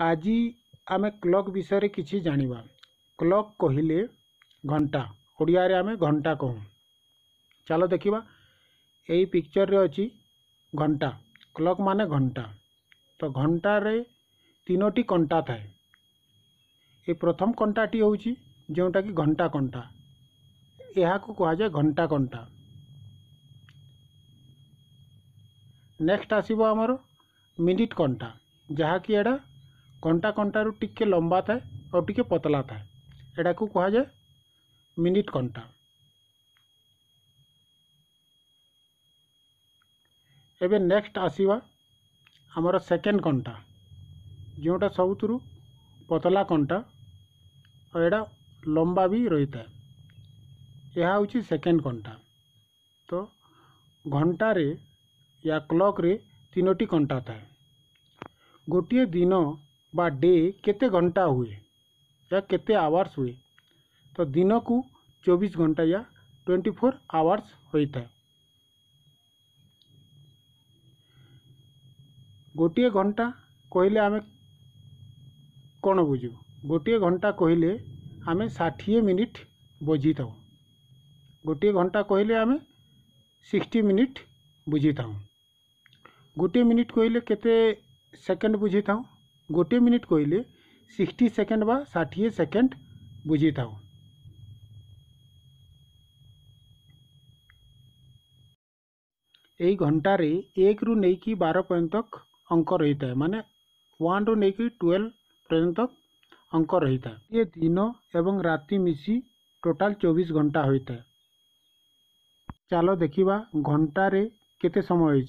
आज आम क्लक विषय कि जाणी क्लक कहले घंटा ओडिया आम घंटा कहूँ चलो देखा यही पिक्चर रे अच्छी घंटा क्लक माने घंटा तो घंटा रे तीनोटी कंटा थाए ये प्रथम कंटाटी हूँ जोटा कि घंटा कंटा यह कह जाए घंटा कंटा नेक्स्ट आसब आमर मिनिट कंटा जहाँकि एड़ा कंटा कंटा टे लंबा थाए और टिके पतला थाए यह कह जाए मिनिट कंटा एबे नेक्स्ट आसीबा हमर सेकंड कंटा जोटा सब थ्रु पतला कंटा और एडा लंबा भी रही तो था यह हूँ सेकेंड कंटा तो घंटे या क्लक्रे तीनोटी कंटा था गोटे दिन बा डे के घंटा हुए या केते आवर्स हुए तो दिन को चौबीस घंटा या ट्वेंटी फोर आवर्स होता है गोटे घंटा कहले आम कौन बुझ गोटे घंटा कहले आम षाठी मिनिट बुझी था गोटे घंटा कहले आम सिक्सटी मिनिट बुझी था गोटे मिनिट कहले के सेकेंड बुझी था गोटे मिनिट कहले सिक्सटी सेकेंड बा षाठी सेकेंड बुझी था घंटे एक रु नहीं कि बार पर्यतक अंक रही था मान वन रु नहीं ट्वेल्व पर्यत अंक रही था ये दिन एवं राति मिसी टोटाल चौबीस घंटा होता है चलो देखा घंटे केत समय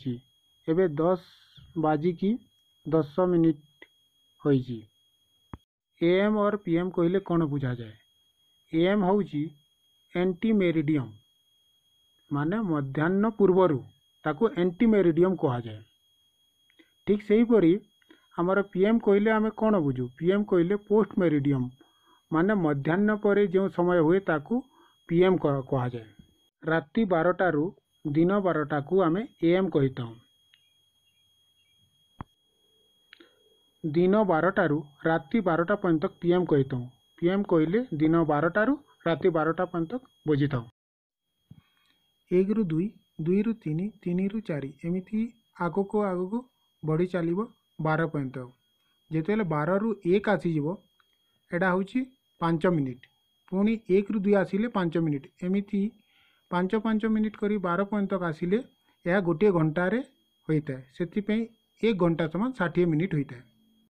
एवं दस बाजिकी दस मिनिट ହୋଇଛି ଏଏମ୍ ଅର୍ ପି ଏମ୍ କହିଲେ କ'ଣ ବୁଝାଯାଏ ଏଏମ୍ ହେଉଛି ଏଣ୍ଟି ମେରିଡ଼ିୟମ୍ ମାନେ ମଧ୍ୟାହ୍ନ ପୂର୍ବରୁ ତାକୁ ଏଣ୍ଟି ମେରିଡ଼ିୟମ୍ କୁହାଯାଏ ଠିକ୍ ସେହିପରି ଆମର ପି ଏମ୍ କହିଲେ ଆମେ କ'ଣ ବୁଝୁ ପି ଏମ୍ କହିଲେ ପୋଷ୍ଟ ମେରିଡ଼ିୟମ୍ ମାନେ ମଧ୍ୟାହ୍ନ ପରେ ଯେଉଁ ସମୟ ହୁଏ ତାକୁ ପି ଏମ୍ କୁହାଯାଏ ରାତି ବାରଟାରୁ ଦିନ ବାରଟାକୁ ଆମେ ଏ ଏମ୍ କହିଥାଉ ଦିନ ବାରଟାରୁ ରାତି ବାରଟା ପର୍ଯ୍ୟନ୍ତ ପି ଏମ୍ କହିଥାଉ ପି ଏମ୍ କହିଲେ ଦିନ ବାରଟାରୁ ରାତି ବାରଟା ପର୍ଯ୍ୟନ୍ତ ବୁଝିଥାଉ ଏକରୁ ଦୁଇ ଦୁଇରୁ ତିନି ତିନିରୁ ଚାରି ଏମିତି ଆଗକୁ ଆଗକୁ ବଢ଼ି ଚାଲିବ ବାର ପର୍ଯ୍ୟନ୍ତ ଯେତେବେଳେ ବାରରୁ ଏକ ଆସିଯିବ ଏଇଟା ହେଉଛି ପାଞ୍ଚ ମିନିଟ୍ ପୁଣି ଏକରୁ ଦୁଇ ଆସିଲେ ପାଞ୍ଚ ମିନିଟ୍ ଏମିତି ପାଞ୍ଚ ପାଞ୍ଚ ମିନିଟ୍ କରି ବାର ପର୍ଯ୍ୟନ୍ତ ଆସିଲେ ଏହା ଗୋଟିଏ ଘଣ୍ଟାରେ ହୋଇଥାଏ ସେଥିପାଇଁ ଏକ ଘଣ୍ଟା ସମାନ ଷାଠିଏ ମିନିଟ୍ ହୋଇଥାଏ